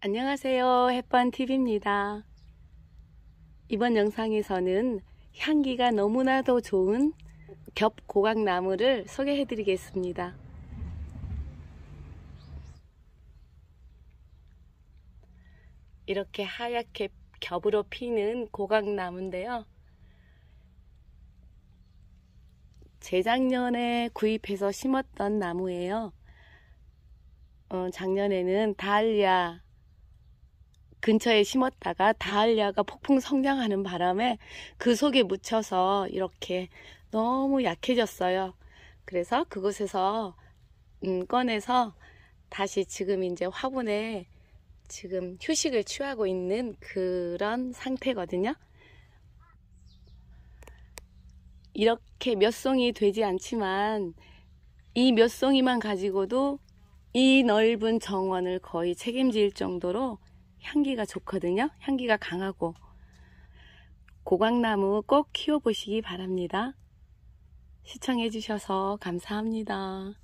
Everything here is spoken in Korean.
안녕하세요 햇반TV입니다 이번 영상에서는 향기가 너무나도 좋은 겹고각나무를 소개해 드리겠습니다 이렇게 하얗게 겹으로 피는 고각나무인데요 재작년에 구입해서 심었던 나무예요. 어, 작년에는 다알리아 근처에 심었다가 다알리아가 폭풍 성장하는 바람에 그 속에 묻혀서 이렇게 너무 약해졌어요. 그래서 그곳에서 음, 꺼내서 다시 지금 이제 화분에 지금 휴식을 취하고 있는 그런 상태거든요. 이렇게 몇 송이 되지 않지만 이 몇 송이만 가지고도 이 넓은 정원을 거의 책임질 정도로 향기가 좋거든요. 향기가 강하고 고강나무 꼭 키워보시기 바랍니다. 시청해주셔서 감사합니다.